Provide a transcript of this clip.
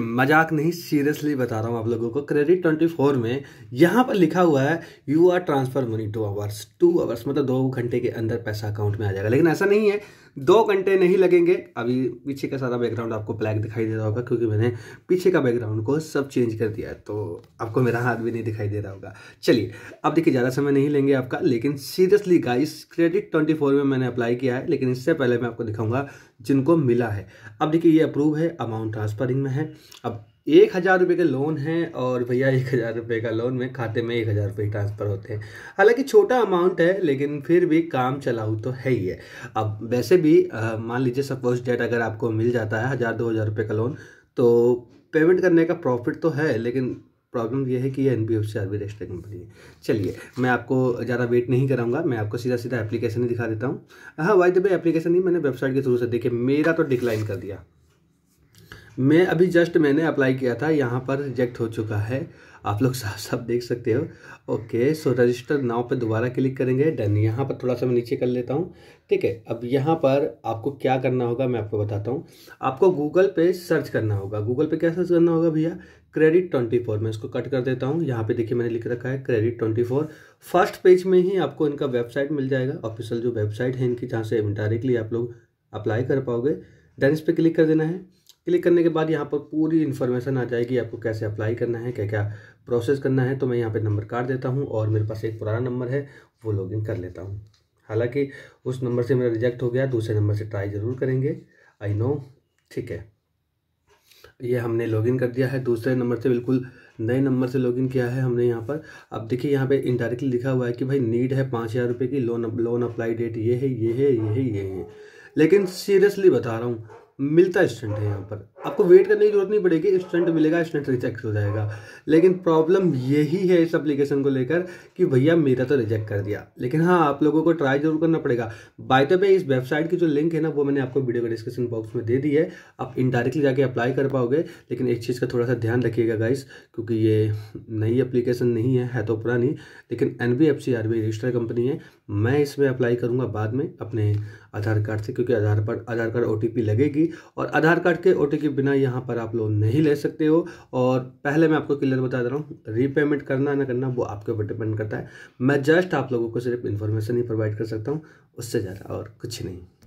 मजाक नहीं सीरियसली बता रहा हूँ आप लोगों को क्रेडिट ट्वेंटी फोर में यहाँ पर लिखा हुआ है you are transfer money two hours two hours मतलब दो घंटे के अंदर पैसा अकाउंट में आ जाएगा लेकिन ऐसा नहीं है दो घंटे नहीं लगेंगे अभी पीछे का सारा बैकग्राउंड आपको ब्लैक दिखाई दे रहा होगा क्योंकि मैंने पीछे का बैकग्राउंड को सब चेंज कर दिया है तो आपको मेरा हाथ भी नहीं दिखाई दे रहा होगा चलिए अब देखिए ज़्यादा समय नहीं लेंगे आपका लेकिन सीरियसली गाइस क्रेडिट ट्वेंटी में मैंने अप्लाई किया है लेकिन इससे पहले मैं आपको दिखाऊंगा जिनको मिला है अब देखिए ये अप्रूव है अमाउंट ट्रांसफरिंग में है अब एक हज़ार रुपये का लोन है और भैया एक हज़ार रुपये का लोन में खाते में एक हज़ार रुपये ट्रांसफ़र होते हैं हालांकि छोटा अमाउंट है लेकिन फिर भी काम चलाऊ तो है ही है अब वैसे भी मान लीजिए सपोज डेट अगर आपको मिल जाता है हज़ार दो हज़ार रुपये का लोन तो पेमेंट करने का प्रॉफिट तो है लेकिन प्रॉब्लम यह है कि ये N B F C R B registered company है चलिए मैं आपको ज़्यादा वेट नहीं कराऊंगा मैं आपको सीधा सीधा एप्लीकेशन ही दिखा देता हूँ हाँ वाई दबे एप्लीकेशन नहीं मैंने वेबसाइट के थ्रू से देखे मेरा तो डिक्लाइन कर दिया मैं अभी जस्ट मैंने अप्लाई किया था यहाँ पर रिजेक्ट हो चुका है आप लोग साफ साफ देख सकते हो ओके सो रजिस्टर नाव पे दोबारा क्लिक करेंगे डन यहाँ पर थोड़ा सा मैं नीचे कर लेता हूँ ठीक है अब यहाँ पर आपको क्या करना होगा मैं आपको बताता हूँ आपको गूगल पे सर्च करना होगा गूगल पे क्या सर्च करना होगा भैया क्रेडिट ट्वेंटी फोर मैं इसको कट कर देता हूँ यहाँ पे देखिए मैंने लिख रखा है credit twenty four first page में ही आपको इनका वेबसाइट मिल जाएगा ऑफिशियल जो वेबसाइट है इनकी जहाँ से डायरेक्टली आप लोग अप्लाई कर पाओगे देन इस पर क्लिक कर देना है क्लिक करने के बाद यहाँ पर पूरी इन्फॉर्मेशन आ जाएगी आपको कैसे अप्लाई करना है क्या क्या प्रोसेस करना है तो मैं यहाँ पे नंबर काट देता हूँ और मेरे पास एक पुराना नंबर है वो लॉगिन कर लेता हूँ हालांकि उस नंबर से मेरा रिजेक्ट हो गया दूसरे नंबर से ट्राई ज़रूर करेंगे आई नो ठीक है ये हमने लॉगिन कर दिया है दूसरे नंबर से बिल्कुल नए नंबर से लॉगिन किया है हमने यहाँ पर अब देखिए यहाँ पे इनडायरेक्टली लिखा हुआ है कि भाई नीड है पाँच हज़ार रुपये की लोन लोन अप्लाई डेट ये है ये है ये है ये है लेकिन सीरियसली बता रहा हूँ मिलता स्टंट है यहाँ पर आपको वेट करने की जरूरत नहीं पड़ेगी स्टंट मिलेगा स्टंट रिजेक्ट हो जाएगा लेकिन प्रॉब्लम यही है इस एप्लीकेशन को लेकर कि भैया मेरा तो रिजेक्ट कर दिया लेकिन हाँ आप लोगों को ट्राई जरूर करना पड़ेगा बाय द वे इस वेबसाइट की जो लिंक है ना वो मैंने आपको वीडियो के डिस्क्रिप्शन बॉक्स में दे दी है आप इनडायरेक्टली जाके अप्लाई कर पाओगे लेकिन एक चीज़ का थोड़ा सा ध्यान रखिएगा गाइस क्योंकि ये नई अप्लीकेशन नहीं है है तो पुरानी लेकिन N B F C R B register company है मैं इसमें अप्लाई करूँगा बाद में अपने आधार कार्ड से क्योंकि आधार पर आधार कार्ड ओ लगेगी और आधार कार्ड के ओ बिना यहाँ पर आप लोन नहीं ले सकते हो और पहले मैं आपको क्लियर बता दे रहा हूँ रीपेमेंट करना ना करना वो आपके ऊपर डिपेंड करता है मैं जस्ट आप लोगों को सिर्फ इन्फॉर्मेशन ही प्रोवाइड कर सकता हूँ उससे ज़्यादा और कुछ नहीं